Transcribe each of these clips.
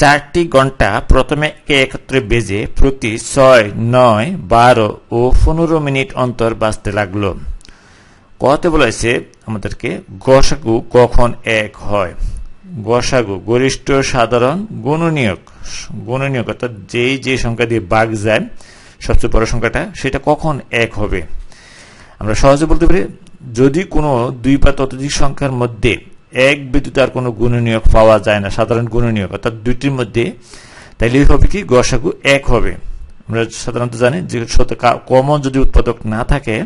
চারটি ঘন্টা প্রথমে একত্রে বেজে প্রতি ছয় নয় বারো ও পনেরো মিনিট অন্তর বাঁচতে লাগলো কতে বলেছে আমাদেরকে গসাগু কখন এক হয় গসাগু গরিষ্ঠ সাধারণ গণনীয়ক গণনীয়ক অর্থাৎ যেই যে সংখ্যা দিয়ে বাঘ যায় সবচেয়ে বড় সংখ্যাটা সেটা কখন এক হবে আমরা সহজে বলতে পারি যদি কোনো দুই বা ততোধিক সংখ্যার মধ্যে এক বিদ্যুৎ আর কোনো গুণনীয়ক পাওয়া যায় না সাধারণ গুণনীয়ক অর্থাৎ দুইটির মধ্যে তাইলে হবে কি গসাগু এক হবে আমরা সাধারণত জানি যে শত কমন যদি উৎপাদক না থাকে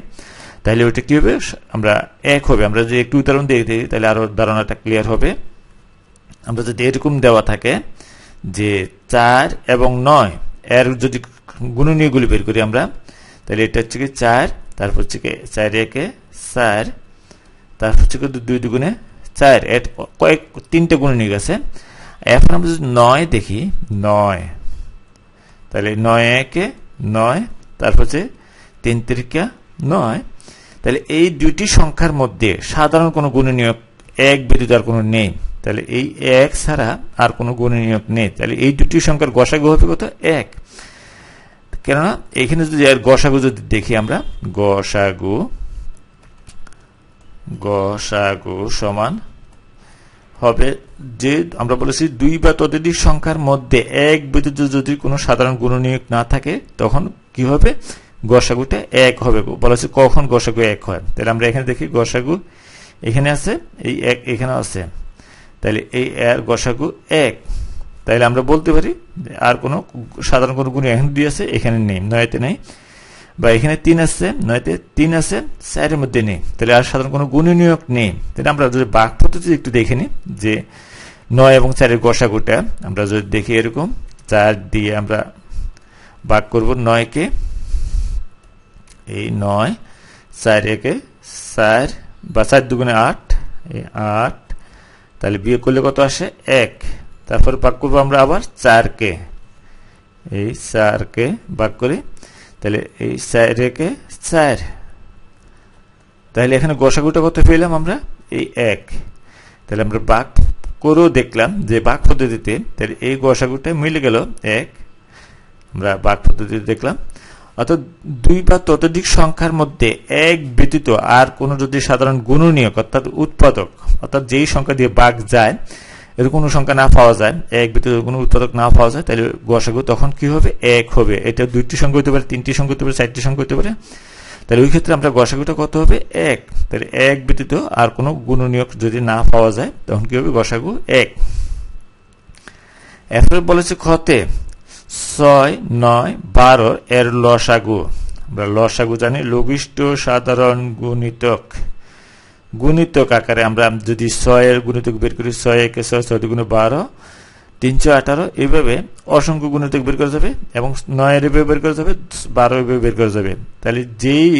তাহলে ওইটা কী হবে আমরা এক হবে আমরা যদি একটু উদাহরণ দিয়ে দিই তাহলে আরও ধারণাটা ক্লিয়ার হবে আমরা যদি এরকম দেওয়া থাকে যে চার এবং নয় এর যদি গুণনীয়গুলি বের করি আমরা তাহলে এটা হচ্ছে কি চার তারপর হচ্ছে কি চার একে চার তারপর হচ্ছে কি দুই দুগুণে চার এর কয়েক তিনটে গুণ নিয়ে গেছে এখন আমরা যদি নয় দেখি নয় তাহলে নয় একে নয় তারপর হচ্ছে তিন তিরিকা নয় তাহলে এই দুটি সংখ্যার মধ্যে সাধারণ কোনো গুণ নিয়োগ এক ব্যতীত আর কোনো নেই তাহলে এই এক ছাড়া আর কোনো গুণ নিয়োগ নেই তাহলে এই দুটি সংখ্যার গসাগু হবে কত এক কেননা এখানে যদি এর গসাগু যদি দেখি আমরা গসাগু গসাগু সমান হবে যে আমরা বলেছি দুই বা ততোধিক সংখ্যার মধ্যে এক ব্যতীত যদি কোনো সাধারণ গুণনীয়ক না থাকে তখন কি হবে গসাগুটা এক হবে বলেছি কখন গসাগু এক হয় তাহলে আমরা এখানে দেখি গসাগু এখানে আছে এই এক এখানে আছে তাহলে এই এর গসাগু এক তাহলে আমরা বলতে পারি আর কোনো সাধারণ কোনো গুণ এখানে দিয়েছে এখানে নেই নয়তে নেই বা এখানে তিন আছে নয়তে তিন আছে চারের মধ্যে নেই তাহলে আর সাধারণ কোনো নিয়োগ নেই তাহলে আমরা যদি বাঘ পদ্ধতি একটু দেখে নিই যে নয় এবং চারের গোটা আমরা যদি দেখি এরকম চার দিয়ে আমরা বাক করব নয়কে এই নয় চার একে চার বা চার দুগুণে আট এই আট তাহলে বিয়ে করলে কত আসে এক তারপর বাক করবো আমরা আবার চারকে এই চারকে বাক করে তাহলে এই রেখে স্যার তাহলে এখানে গোসাগুটা কত পেলাম আমরা এই এক তাহলে আমরা বাক করেও দেখলাম যে বাক পদ্ধতিতে তাহলে এই গোসাগুটা মিলে গেল এক আমরা বাক পদ্ধতিতে দেখলাম অর্থাৎ দুই বা ততোধিক সংখ্যার মধ্যে এক ব্যতীত আর কোনো যদি সাধারণ গুণনীয়ক অর্থাৎ উৎপাদক অর্থাৎ যেই সংখ্যা দিয়ে বাঘ যায় এরকম সংখ্যা না পাওয়া যায় এক ভিতরে কোনো উৎপাদক না পাওয়া যায় তাহলে গোয়াসাগু তখন কি হবে এক হবে এটা দুইটি সংখ্যা হতে পারে তিনটি সংখ্যা হতে পারে চারটি সংখ্যা হতে পারে তাহলে ওই ক্ষেত্রে আমরা গোয়াসাগুটা কত হবে এক তাহলে এক ব্যতীত আর কোনো গুণনীয়ক যদি না পাওয়া যায় তখন কি হবে গোয়াসাগু এক এরপরে বলেছে খতে ছয় নয় বারো এর লসাগু আমরা লসাগু জানি লঘিষ্ঠ সাধারণ গুণিতক গুণিতক আকারে আমরা যদি ছয়ের গুণিতক বের করি ছয় একে ছয় ছয় দুগুণে বারো তিনশো আঠারো এইভাবে অসংখ্য গুণিতক বের করা যাবে এবং নয়ের এভাবে বের করা যাবে বারো এভাবে বের করা যাবে তাহলে যেই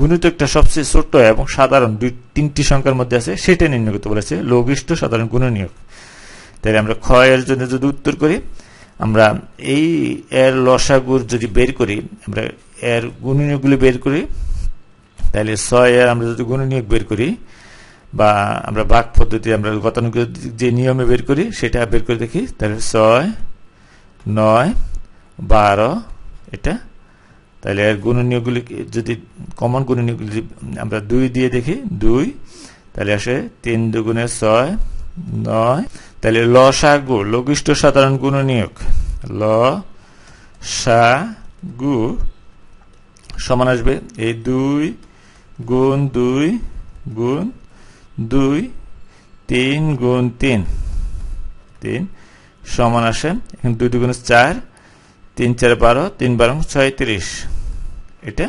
গুণিতকটা সবচেয়ে ছোট এবং সাধারণ দুই তিনটি সংখ্যার মধ্যে আছে সেটা নির্ণয় করতে বলেছে লঘিষ্ঠ সাধারণ গুণনীয়ক তাহলে আমরা ক্ষয়ের জন্য যদি উত্তর করি আমরা এই এর লসাগুর যদি বের করি আমরা এর গুণনীয়কগুলি বের করি তাহলে ছয় আর আমরা যদি নিয়োগ বের করি বা আমরা বাঘ পদ্ধতি আমরা গতানুগতিক যে নিয়মে বের করি সেটা বের করে দেখি তাহলে ছয় নয় বারো এটা তাহলে এর গুণনীয়গুলি যদি কমন গুণনীয়গুলি আমরা দুই দিয়ে দেখি দুই তাহলে আসে তিন দুগুণে ছয় নয় তাহলে ল সা গু লঘিষ্ট সাধারণ নিয়োগ ল সা গু সমান আসবে এই দুই গুণ দুই গুণ দুই তিন গুণ তিন তিন সমান আসে এখানে দুই দুগুণ চার তিন চার বারো তিন বারো ছয় তিরিশ এটা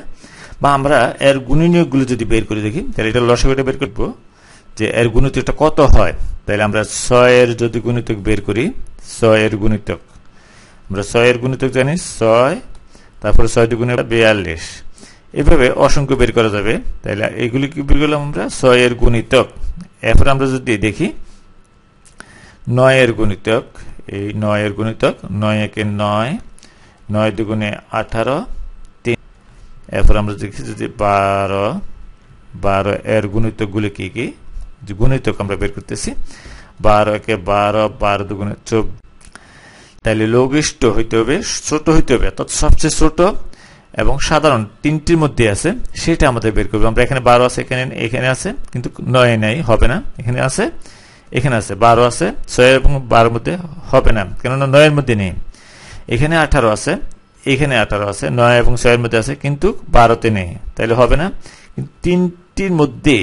বা আমরা এর গুণনীয়কগুলো যদি বের করে দেখি তাহলে এটা লসগুটা বের করবো যে এর গুণিতকটা কত হয় তাহলে আমরা ছয়ের যদি গুণিতক বের করি ছয়ের গুণিতক আমরা ছয়ের গুণিতক জানি ছয় তারপরে ছয় দুগুণে বিয়াল্লিশ এভাবে অসংখ্য বের করা যাবে তাহলে এগুলি কি বের করলাম আমরা ছয়ের গুণিতক এরপর আমরা যদি দেখি নয়ের গুণিতক এই নয়ের গুণিতক নয় একে নয় নয় দুগুণে আঠারো তিন এরপর আমরা দেখি যদি বারো বারো এর গুণিতকগুলি কী কী গুণিতক আমরা বের করতেছি বারো একে বারো বারো দুগুণে চোখ তাহলে লঘিষ্ঠ হইতে হবে ছোট হইতে হবে অর্থাৎ সবচেয়ে ছোট এবং সাধারণ তিনটির মধ্যে আছে সেটা আমাদের বের করবো আমরা এখানে বারো আছে এখানে এখানে আছে কিন্তু নয় নাই হবে না এখানে আছে এখানে আছে বারো আছে ছয় এবং বারোর মধ্যে হবে না কেননা নয়ের মধ্যে নেই এখানে আঠারো আছে এখানে আঠারো আছে নয় এবং ছয়ের মধ্যে আছে কিন্তু বারোতে নেই তাহলে হবে না তিনটির মধ্যে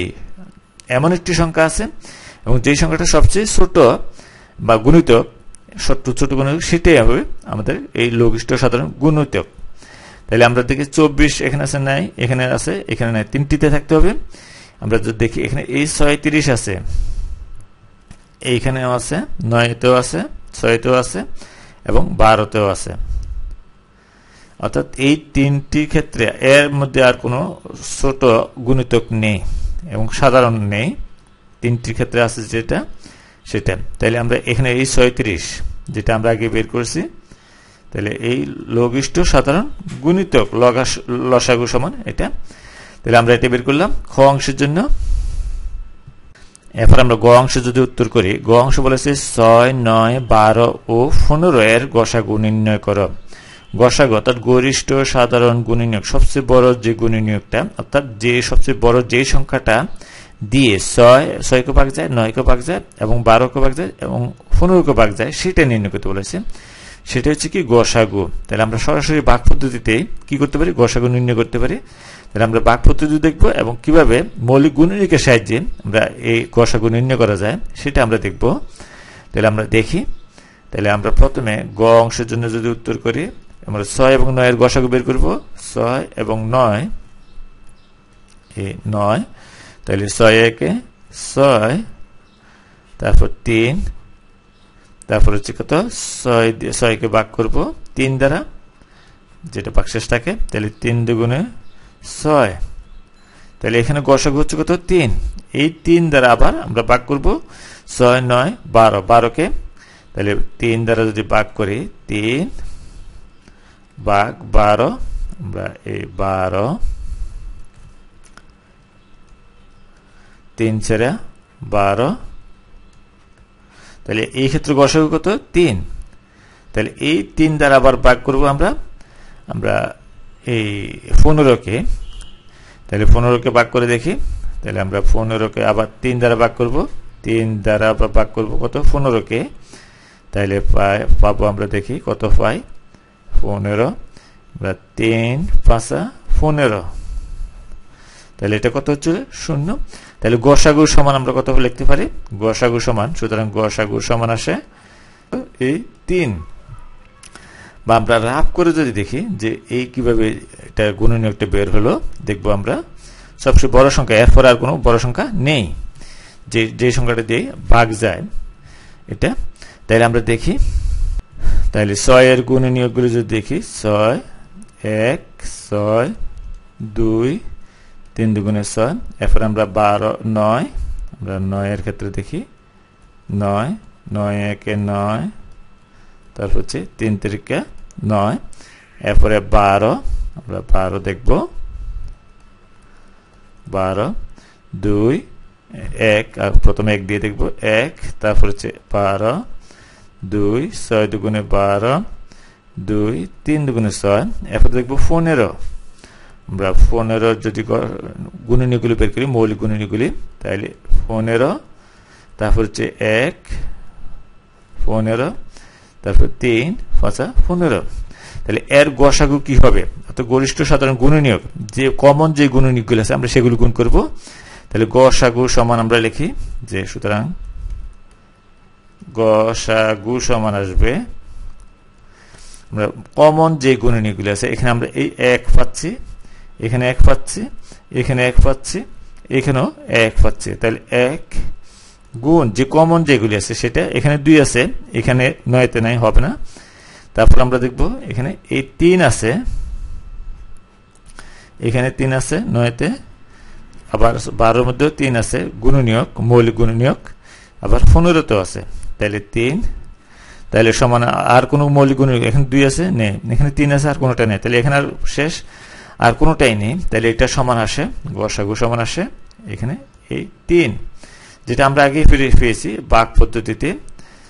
এমন একটি সংখ্যা আছে এবং যেই সংখ্যাটা সবচেয়ে ছোট বা গুণিত ছোট ছোট গুণিতক সেটাই হবে আমাদের এই লঘিষ্ঠ সাধারণ গুণিতক তাহলে আমরা দেখি চব্বিশ এখানে আছে নাই এখানে আছে এখানে নাই তিনটিতে থাকতে হবে আমরা যদি দেখি এখানে এই ছয় তিরিশ আছে এইখানেও আছে নয়তেও আছে ছয়তেও আছে এবং বারোতেও আছে অর্থাৎ এই তিনটি ক্ষেত্রে এর মধ্যে আর কোনো ছোট গুণিতক নেই এবং সাধারণ নেই তিনটির ক্ষেত্রে আছে যেটা সেটা তাইলে আমরা এখানে এই ছয়ত্রিশ যেটা আমরা আগে বের করছি তাহলে এই লঘিষ্ঠ সাধারণ গুণিতক লগাস লসাগু সমান এটা তাহলে আমরা এটা বের করলাম খ অংশের জন্য এরপর আমরা গ অংশ যদি উত্তর করি গ অংশ বলেছে ছয় নয় বারো ও পনেরো এর গসাগু নির্ণয় কর গসাগু অর্থাৎ গরিষ্ঠ সাধারণ নিয়োগ সবচেয়ে বড় যে গুণনীয়কটা অর্থাৎ যে সবচেয়ে বড় যে সংখ্যাটা দিয়ে ছয় ছয় কে ভাগ যায় নয় কে ভাগ যায় এবং বারো কে ভাগ যায় এবং পনেরো কে ভাগ যায় সেটা নির্ণয় করতে বলেছে সেটা হচ্ছে কি গসাগু তাহলে আমরা সরাসরি বাক পদ্ধতিতে কি করতে পারি গসাগু নির্ণয় করতে পারি তাহলে আমরা বাক পদ্ধতি দেখব এবং কিভাবে মৌলিক গুণনীকের সাহায্যে আমরা এই গসাগু নির্ণয় করা যায় সেটা আমরা দেখব তাহলে আমরা দেখি তাহলে আমরা প্রথমে গ অংশের জন্য যদি উত্তর করি আমরা ছয় এবং নয়ের গসাগু বের করব ছয় এবং নয় এই নয় তাহলে ছয় একে ছয় তারপর তিন তারপর হচ্ছে কত ছয় ছয়কে ভাগ করব তিন দ্বারা যেটা বাকশেষ থাকে তাহলে তিন দুগুণে ছয় তাহলে এখানে গসক হচ্ছে কত তিন এই তিন দ্বারা আবার আমরা ভাগ করব ছয় নয় বারো বারোকে তাহলে তিন দ্বারা যদি ভাগ করি তিন ভাগ বারো আমরা এই বারো তিন ছেড়া বারো তাহলে এই ক্ষেত্রে গসাগু কত তিন তাহলে এই তিন দ্বারা আবার ভাগ করব আমরা আমরা এই পনেরোকে তাহলে পনেরোকে ভাগ করে দেখি তাহলে আমরা পনেরোকে আবার তিন দ্বারা ভাগ করব তিন দ্বারা আবার ভাগ করব কত পনেরোকে তাহলে পায় পাবো আমরা দেখি কত পাই পনেরো আমরা তিন পাঁচা পনেরো তাহলে এটা কত হচ্ছে শূন্য তাহলে গোসাগু সমান আমরা কত লিখতে পারি গোসাগু সমান সুতরাং গোসাগু সমান আসে এই তিন বা আমরা রাফ করে যদি দেখি যে এই কিভাবে এটা গুণনীয়কটা বের হলো দেখব আমরা সবচেয়ে বড় সংখ্যা এরপর আর কোনো বড় সংখ্যা নেই যে যে সংখ্যাটা দিয়ে ভাগ যায় এটা তাহলে আমরা দেখি তাহলে ছয়ের গুণনীয়কগুলো যদি দেখি ছয় এক ছয় দুই তিন দুগুণে ছয় এরপর আমরা বারো নয় আমরা নয়ের ক্ষেত্রে দেখি নয় নয় একে নয় তারপর হচ্ছে তিন তারিখে নয় এরপরে বারো আমরা বারো দেখব বারো দুই এক আর প্রথমে এক দিয়ে দেখব এক তারপর হচ্ছে বারো দুই ছয় দুগুণে বারো দুই তিন দুগুণে ছয় এরপর দেখব পনেরো বা ফোনের যদি গুণনীয়গুলি বের করি মৌলিক গুণনীয়গুলি তাহলে ফোনের তারপর হচ্ছে এক পনেরো তারপর তিন পাঁচা পনেরো তাহলে এর গসাগু কি হবে অত গরিষ্ঠ সাধারণ গুণনীয়ক যে কমন যে গুণনীয়কগুলো আছে আমরা সেগুলো গুণ করব তাহলে গসাগু সমান আমরা লিখি যে সুতরাং গসাগু সমান আসবে আমরা কমন যে গুণনীয়কগুলো আছে এখানে আমরা এই এক পাচ্ছি এখানে এক পাচ্ছি এখানে এক পাচ্ছি এখানেও এক পাচ্ছি তাহলে এক গুণ যে কমন যেগুলি আছে সেটা এখানে দুই আছে এখানে নয়তে নাই হবে না তারপর আমরা দেখব এখানে এই তিন আছে এখানে তিন আছে নয়তে আবার বারোর মধ্যেও তিন আছে গুণনীয়ক মৌলিক গুণনীয়ক আবার পনেরোতেও আছে তাহলে তিন তাহলে সমান আর কোনো মৌলিক গুণনীয়ক এখানে দুই আছে নেই এখানে তিন আছে আর কোনোটা নেই তাহলে এখানে আর শেষ আর কোনোটাই নেই তাহলে এটা সমান আসে গসাগু সমান আসে এখানে এই তিন যেটা আমরা আগে ফিরে পেয়েছি বাক পদ্ধতিতে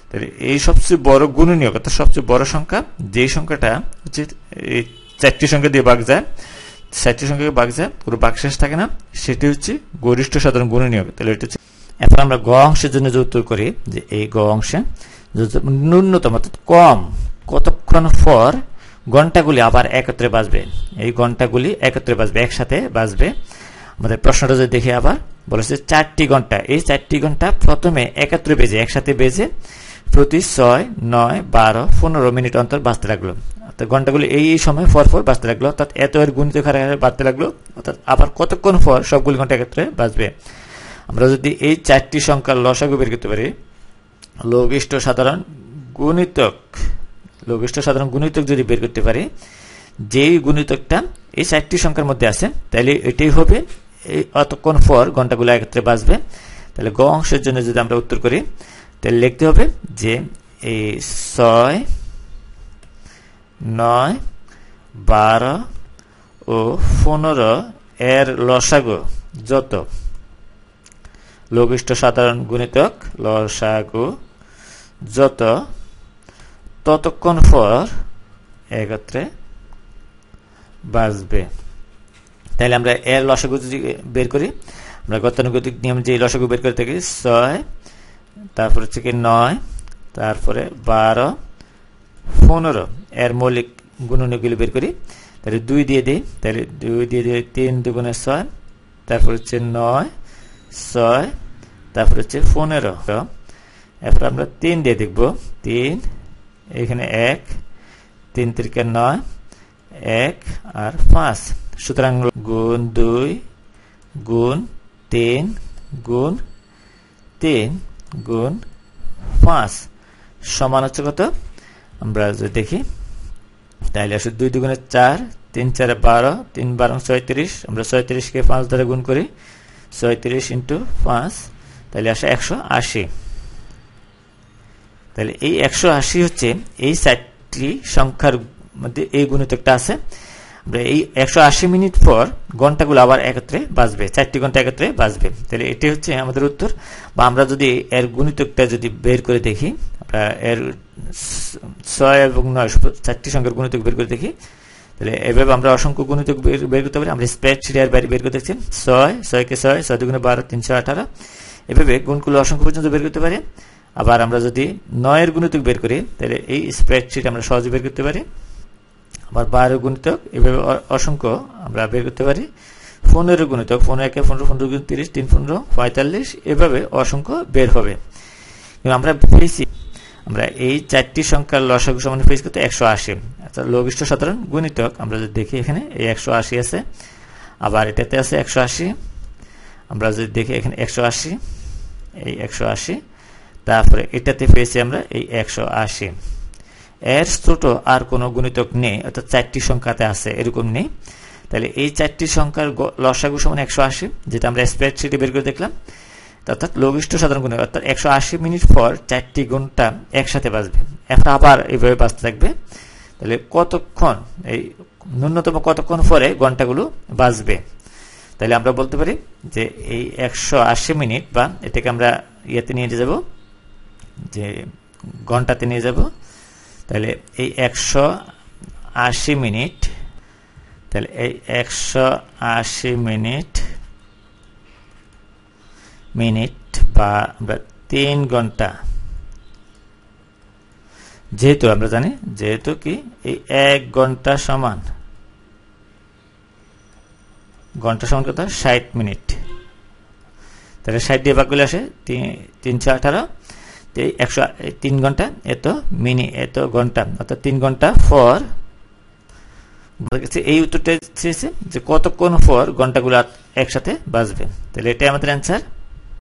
তাহলে এই সবচেয়ে বড় গুণনীয় অর্থাৎ সবচেয়ে বড় সংখ্যা যেই সংখ্যাটা হচ্ছে এই চারটি সংখ্যা দিয়ে বাঘ যায় চারটি সংখ্যাকে বাঘ যায় পুরো বাঘ শেষ থাকে না সেটি হচ্ছে গরিষ্ঠ সাধারণ গুণনীয় তাহলে এটা হচ্ছে এখন আমরা গ অংশের জন্য উত্তর করি যে এই গ অংশে ন্যূনতম অর্থাৎ কম কতক্ষণ পর ঘন্টাগুলি আবার একত্রে বাজবে এই ঘন্টাগুলি একত্রে বাজবে একসাথে বাজবে আমাদের প্রশ্নটা যদি দেখে আবার বলেছে চারটি ঘন্টা এই চারটি ঘন্টা প্রথমে একত্রে বেজে একসাথে বেজে প্রতি ছয় নয় বারো পনেরো মিনিট অন্তর বাঁচতে লাগলো তো ঘন্টাগুলি এই এই সময় পর পর বাঁচতে লাগলো অর্থাৎ এত এর গুণিত খারাপ বাঁচতে লাগলো অর্থাৎ আবার কতক্ষণ পর সবগুলি ঘন্টা একত্রে বাঁচবে আমরা যদি এই চারটি সংখ্যার লসাগু বের করতে পারি লঘিষ্ঠ সাধারণ গুণিতক লঘিষ্ঠ সাধারণ গুণিতক যদি বের করতে পারি যেই গুণিতকটা এই চারটি সংখ্যার মধ্যে আছে তাহলে এটাই হবে এই অতক্ষণ পর ঘন্টাগুলো একত্রে বাঁচবে তাহলে গ অংশের জন্য যদি আমরা উত্তর করি তাহলে লিখতে হবে যে এই ছয় নয় বারো ও পনেরো এর লসাগু যত লঘিষ্ঠ সাধারণ গুণিতক লসাগু যত ততক্ষণ পর একত্রে বাঁচবে তাহলে আমরা এর লসগু যদি বের করি আমরা গতানুগতিক নিয়ম যে লসগু বের করে থাকি ছয় তারপর হচ্ছে কি নয় তারপরে বারো পনেরো এর মৌলিক গুণগুলি বের করি তাহলে দুই দিয়ে দিই তাহলে দুই দিয়ে দিই তিন দুগুণে ছয় তারপর হচ্ছে নয় ছয় তারপর হচ্ছে পনেরো এরপর আমরা তিন দিয়ে দেখব তিন এখানে এক তিন তিরিকে নয় এক আর পাঁচ সুতরাং গুণ দুই গুণ তিন গুণ তিন গুণ পাঁচ সমান হচ্ছে কত আমরা যদি দেখি তাহলে আসলে দুই দুগুণে চার তিন চারে বারো তিন বারো মানে ছয়ত্রিশ আমরা ছয়ত্রিশকে পাঁচ দ্বারা গুণ করি ছয়ত্রিশ ইন্টু পাঁচ তাহলে আসে একশো আশি তাহলে এই একশো আশি হচ্ছে এই চারটি সংখ্যার মধ্যে এই গুণিতকটা আছে এই একশো আশি মিনিট পর ঘন্টাগুলো আবার একত্রে বাঁচবে চারটি ঘন্টা একত্রে বাঁচবে তাহলে এটি হচ্ছে আমাদের উত্তর বা আমরা যদি এর গুণিতকটা যদি বের করে দেখি আমরা এর ছয় এবং নয় চারটি সংখ্যার গুণিতক বের করে দেখি তাহলে এভাবে আমরা অসংখ্য গুণিতক বের করতে পারি আমরা স্প্রেডশিট এর বাইরে বের করে দেখছি ছয় ছয়কে ছয় ছয় দুগুণে বারো তিনশো আঠারো এভাবে গুণগুলো অসংখ্য পর্যন্ত বের করতে পারি আবার আমরা যদি নয়ের গুণিতক বের করি তাহলে এই স্প্রেডশিট আমরা সহজে বের করতে পারি আবার বারো গুণিতক এভাবে অসংখ্য আমরা বের করতে পারি পনেরো গুণিতক পনেরো একে পনেরো পনেরো গুণ তিরিশ তিন পনেরো পঁয়তাল্লিশ এভাবে অসংখ্য বের হবে কিন্তু আমরা পেয়েছি আমরা এই চারটি সংখ্যার লসাগু সমান পেজ করতে একশো আশি লঘিষ্ঠ সাধারণ গুণিতক আমরা যদি দেখি এখানে এই একশো আশি আছে আবার এটাতে আছে একশো আশি আমরা যদি দেখি এখানে একশো আশি এই একশো আশি তারপরে এটাতে পেয়েছি আমরা এই একশো আশি এর ছোট আর কোনো গুণিতক নেই অর্থাৎ চারটি সংখ্যাতে আছে এরকম নেই তাহলে এই চারটি সংখ্যার লসাগু সমান একশো আশি যেটা আমরা স্প্রেডশিটে বের করে দেখলাম অর্থাৎ লঘিষ্ঠ সাধারণ গুণ অর্থাৎ একশো আশি মিনিট পর চারটি গুণটা একসাথে বাঁচবে এখন আবার এইভাবে বাঁচতে থাকবে তাহলে কতক্ষণ এই ন্যূনতম কতক্ষণ পরে ঘন্টাগুলো বাঁচবে তাহলে আমরা বলতে পারি যে এই একশো আশি মিনিট বা এটাকে আমরা ইয়েতে নিয়ে যাব যে ঘন্টাতে নিয়ে যাব তাহলে এই একশো আশি মিনিট তাহলে এই একশো আশি মিনিট মিনিট বা আমরা তিন ঘন্টা যেহেতু আমরা জানি যেহেতু কি এই এক ঘন্টা সমান ঘন্টা সমান কত ষাট মিনিট তাহলে ষাট দিয়ে ভাগ করলে আসে তিনশো আঠারো একশো তিন ঘন্টা এত মিনি এত ঘন্টা অর্থাৎ তিন ঘন্টা ফর এই উত্তরটা চেয়েছে যে কতক্ষণ ফর ঘন্টাগুলো একসাথে বাজবে তাহলে এটাই আমাদের অ্যান্সার